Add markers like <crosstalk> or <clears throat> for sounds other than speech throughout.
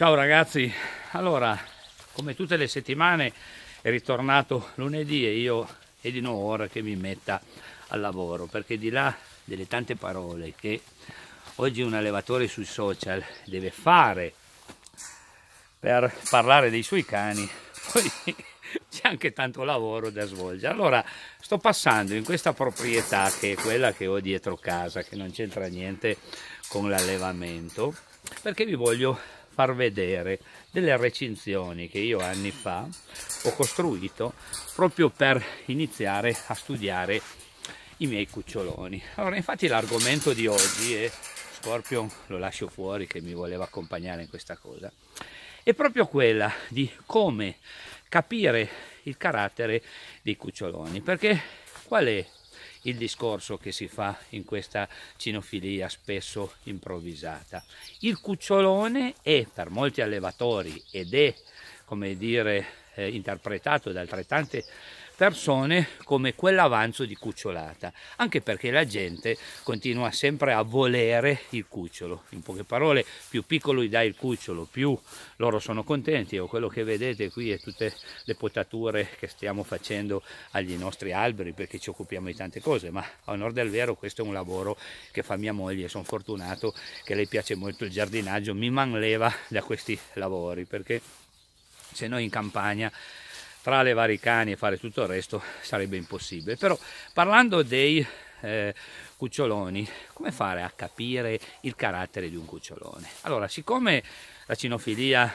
Ciao ragazzi, allora come tutte le settimane è ritornato lunedì e io è di nuovo ora che mi metta al lavoro perché di là delle tante parole che oggi un allevatore sui social deve fare per parlare dei suoi cani, <laughs> poi c'è anche tanto lavoro da svolgere. Allora sto passando in questa proprietà che è quella che ho dietro casa, che non c'entra niente con l'allevamento, perché vi voglio far vedere delle recinzioni che io anni fa ho costruito proprio per iniziare a studiare i miei cuccioloni. Allora, infatti l'argomento di oggi è Scorpion, lo lascio fuori che mi voleva accompagnare in questa cosa, è proprio quella di come capire il carattere dei cuccioloni, perché qual è il discorso che si fa in questa cinofilia spesso improvvisata. Il cucciolone è per molti allevatori ed è come dire eh, interpretato da altrettante persone come quell'avanzo di cucciolata, anche perché la gente continua sempre a volere il cucciolo, in poche parole più piccolo gli dà il cucciolo, più loro sono contenti, o quello che vedete qui è tutte le potature che stiamo facendo agli nostri alberi perché ci occupiamo di tante cose, ma a onore del vero questo è un lavoro che fa mia moglie, sono fortunato che lei piace molto il giardinaggio, mi manleva da questi lavori perché se noi in campagna tra le varie cani e fare tutto il resto sarebbe impossibile. Però parlando dei eh, cuccioloni, come fare a capire il carattere di un cucciolone? Allora, siccome la cinofilia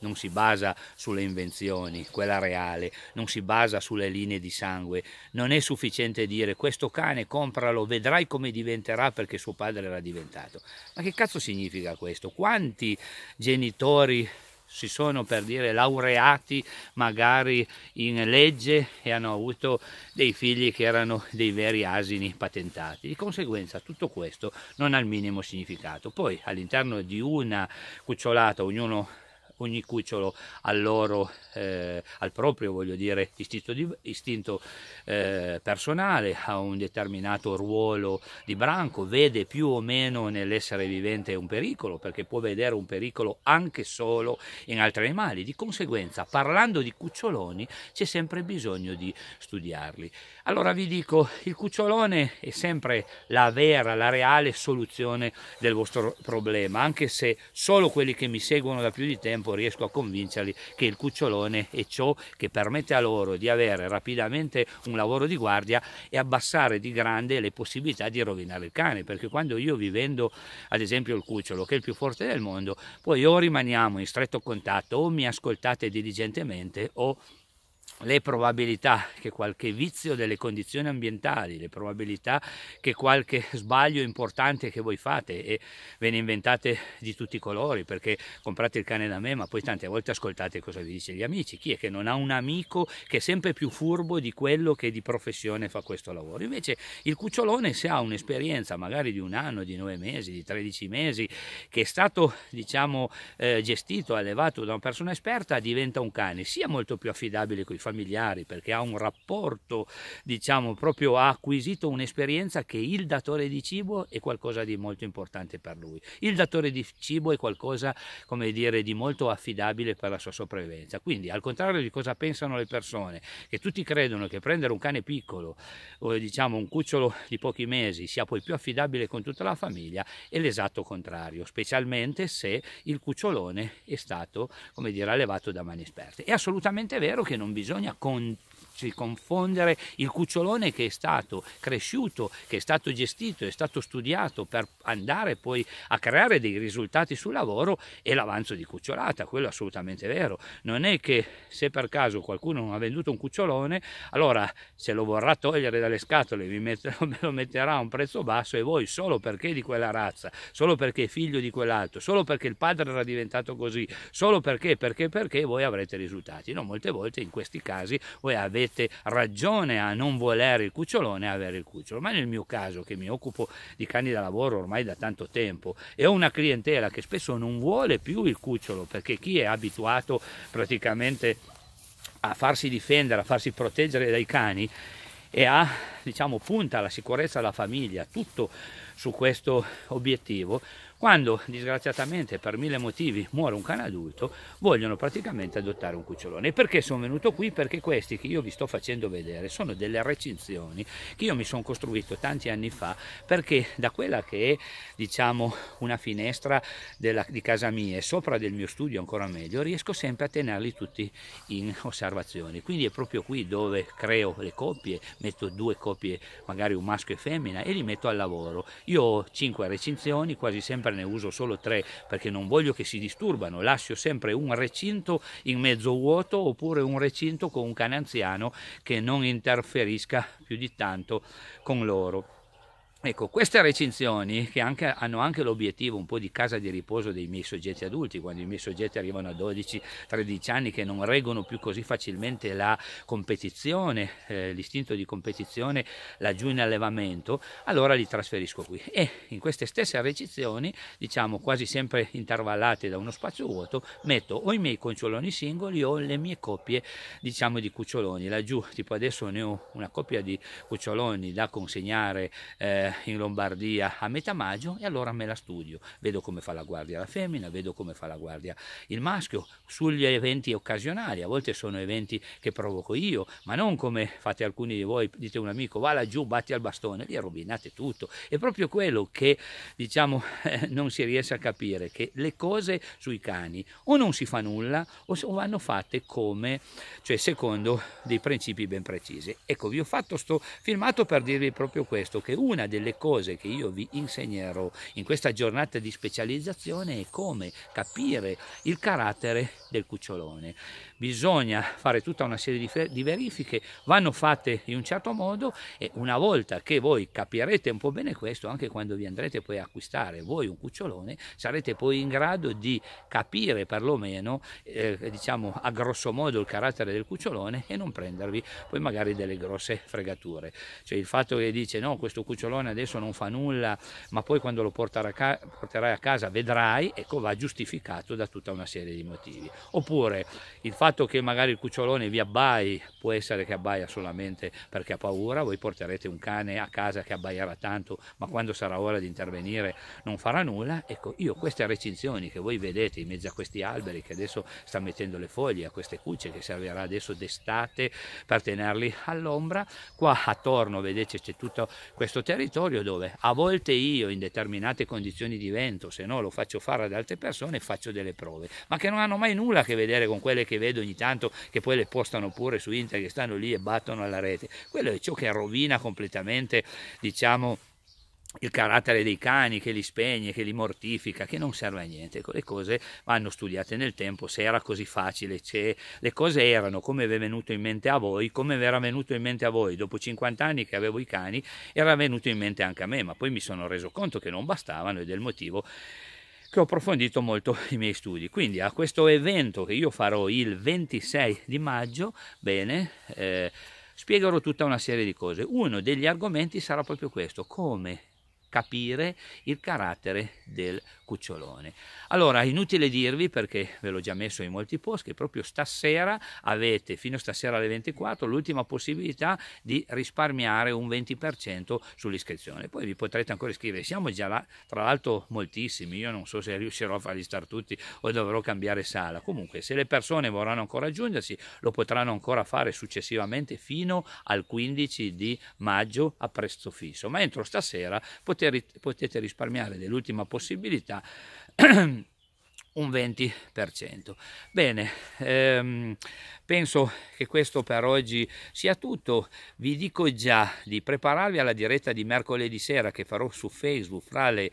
non si basa sulle invenzioni, quella reale, non si basa sulle linee di sangue, non è sufficiente dire questo cane compralo, vedrai come diventerà perché suo padre era diventato. Ma che cazzo significa questo? Quanti genitori si sono per dire laureati magari in legge e hanno avuto dei figli che erano dei veri asini patentati. Di conseguenza tutto questo non ha il minimo significato. Poi all'interno di una cucciolata ognuno ogni cucciolo al, loro, eh, al proprio voglio dire, istinto, di, istinto eh, personale, ha un determinato ruolo di branco, vede più o meno nell'essere vivente un pericolo, perché può vedere un pericolo anche solo in altri animali. Di conseguenza, parlando di cuccioloni, c'è sempre bisogno di studiarli. Allora vi dico, il cucciolone è sempre la vera, la reale soluzione del vostro problema, anche se solo quelli che mi seguono da più di tempo tempo riesco a convincerli che il cucciolone è ciò che permette a loro di avere rapidamente un lavoro di guardia e abbassare di grande le possibilità di rovinare il cane, perché quando io vi vendo ad esempio il cucciolo, che è il più forte del mondo, poi o rimaniamo in stretto contatto o mi ascoltate diligentemente o le probabilità che qualche vizio delle condizioni ambientali, le probabilità che qualche sbaglio importante che voi fate e ve ne inventate di tutti i colori perché comprate il cane da me ma poi tante volte ascoltate cosa vi dice gli amici, chi è che non ha un amico che è sempre più furbo di quello che di professione fa questo lavoro, invece il cucciolone se ha un'esperienza magari di un anno, di nove mesi, di tredici mesi che è stato diciamo eh, gestito, allevato da una persona esperta diventa un cane sia molto più affidabile con i familiari perché ha un rapporto, diciamo, proprio ha acquisito un'esperienza che il datore di cibo è qualcosa di molto importante per lui. Il datore di cibo è qualcosa, come dire, di molto affidabile per la sua sopravvivenza. Quindi, al contrario di cosa pensano le persone, che tutti credono che prendere un cane piccolo o diciamo un cucciolo di pochi mesi sia poi più affidabile con tutta la famiglia, è l'esatto contrario, specialmente se il cucciolone è stato, come dire, allevato da mani esperte. È assolutamente vero che non bisogna には今 farci confondere il cucciolone che è stato cresciuto, che è stato gestito, è stato studiato per andare poi a creare dei risultati sul lavoro e l'avanzo di cucciolata, quello è assolutamente vero. Non è che se per caso qualcuno non ha venduto un cucciolone, allora se lo vorrà togliere dalle scatole vi met- <laughs> lo metterà a un prezzo basso e voi solo perché di quella razza, solo perché è figlio di quell'altro, solo perché il padre era diventato così, solo perché, perché, perché voi avrete risultati. No, molte volte in questi casi voi avete avete ragione a non volere il cucciolone, a avere il cucciolo. Ma nel mio caso, che mi occupo di cani da lavoro ormai da tanto tempo e ho una clientela che spesso non vuole più il cucciolo perché chi è abituato praticamente a farsi difendere, a farsi proteggere dai cani e a diciamo, punta alla sicurezza della famiglia, tutto su questo obiettivo, quando disgraziatamente per mille motivi muore un cane adulto, vogliono praticamente adottare un cucciolone. E perché sono venuto qui? Perché questi che io vi sto facendo vedere sono delle recinzioni che io mi sono costruito tanti anni fa, perché da quella che è diciamo, una finestra della, di casa mia e sopra del mio studio ancora meglio, riesco sempre a tenerli tutti in osservazione. Quindi è proprio qui dove creo le coppie, metto due coppie coppie, magari un maschio e femmina, e li metto al lavoro. Io ho 5 recinzioni, quasi sempre ne uso solo 3 perché non voglio che si disturbano, lascio sempre un recinto in mezzo vuoto oppure un recinto con un cane anziano che non interferisca più di tanto con loro. Ecco, queste recinzioni, che anche, hanno anche l'obiettivo un po' di casa di riposo dei miei soggetti adulti, quando i miei soggetti arrivano a 12-13 anni che non reggono più così facilmente la competizione, eh, l'istinto di competizione laggiù in allevamento, allora li trasferisco qui. E in queste stesse recinzioni, diciamo quasi sempre intervallate da uno spazio vuoto, metto o i miei concholoni singoli o le mie coppie, diciamo, di cuccioloni. Laggiù, tipo adesso ne ho una coppia di cuccioloni da consegnare. Eh, in Lombardia a metà maggio e allora me la studio, vedo come fa la guardia la femmina, vedo come fa la guardia il maschio, sugli eventi occasionali, a volte sono eventi che provoco io, ma non come fate alcuni di voi, dite un amico va laggiù, batti al bastone, lì rovinate tutto, è proprio quello che diciamo <laughs> eh, non si riesce a capire, che le cose sui cani o non si fa nulla o, o vanno fatte come, cioè secondo dei principi ben precisi. Ecco, vi ho fatto sto filmato per dirvi proprio questo, che una delle delle cose che io vi insegnerò in questa giornata di specializzazione è come capire il carattere del cucciolone. Bisogna fare tutta una serie di, verifiche, vanno fatte in un certo modo e una volta che voi capirete un po' bene questo, anche quando vi andrete poi a acquistare voi un cucciolone, sarete poi in grado di capire perlomeno, eh, diciamo a grosso modo, il carattere del cucciolone e non prendervi poi magari delle grosse fregature. Cioè il fatto che dice no, questo cucciolone persona adesso non fa nulla, ma poi quando lo porterai a casa vedrai, ecco va giustificato da tutta una serie di motivi. Oppure il fatto che magari il cucciolone vi abbai, può essere che abbaia solamente perché ha paura, voi porterete un cane a casa che abbaierà tanto, ma quando sarà ora di intervenire non farà nulla, ecco io queste recinzioni che voi vedete in mezzo a questi alberi che adesso sta mettendo le foglie, a queste cucce che servirà adesso d'estate per tenerli all'ombra, qua attorno vedete c'è tutto questo territorio, laboratorio dove a volte io in determinate condizioni di vento, se no lo faccio fare ad altre persone, faccio delle prove, ma che non hanno mai nulla a che vedere con quelle che vedo ogni tanto, che poi le postano pure su internet, che stanno lì e battono alla rete. Quello è ciò che rovina completamente, diciamo, il carattere dei cani che li spegne, che li mortifica, che non serve a niente. Le cose vanno studiate nel tempo, se era così facile, se le cose erano come vi è venuto in mente a voi, come vi era venuto in mente a voi dopo 50 anni che avevo i cani, era venuto in mente anche a me, ma poi mi sono reso conto che non bastavano ed è il motivo che ho approfondito molto i miei studi. Quindi a questo evento che io farò il 26 di maggio, bene, eh, spiegherò tutta una serie di cose. Uno degli argomenti sarà proprio questo, come capire il carattere del cucciolone. Allora, inutile dirvi, perché ve l'ho già messo in molti post, che proprio stasera avete, fino stasera alle 24, l'ultima possibilità di risparmiare un 20% sull'iscrizione. Poi vi potrete ancora iscrivere, siamo già là, tra l'altro moltissimi, io non so se riuscirò a farli star tutti o dovrò cambiare sala. Comunque, se le persone vorranno ancora aggiungersi, lo potranno ancora fare successivamente fino al 15 di maggio a prezzo fisso, ma entro stasera potete potete risparmiare dell'ultima possibilità <clears throat> un 20%. Bene, ehm, penso che questo per oggi sia tutto. Vi dico già di prepararvi alla diretta di mercoledì sera che farò su Facebook fra le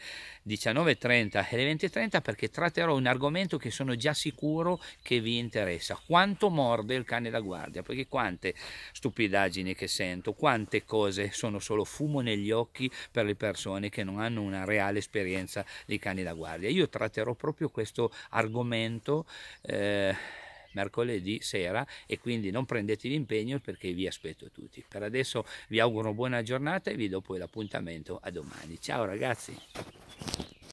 19.30 e le 20.30 perché tratterò un argomento che sono già sicuro che vi interessa. Quanto morde il cane da guardia? Perché quante stupidaggini che sento, quante cose sono solo fumo negli occhi per le persone che non hanno una reale esperienza di cani da guardia. Io tratterò proprio questo argomento eh, mercoledì sera e quindi non prendetevi impegno perché vi aspetto tutti. Per adesso vi auguro buona giornata e vi do poi l'appuntamento a domani. Ciao ragazzi!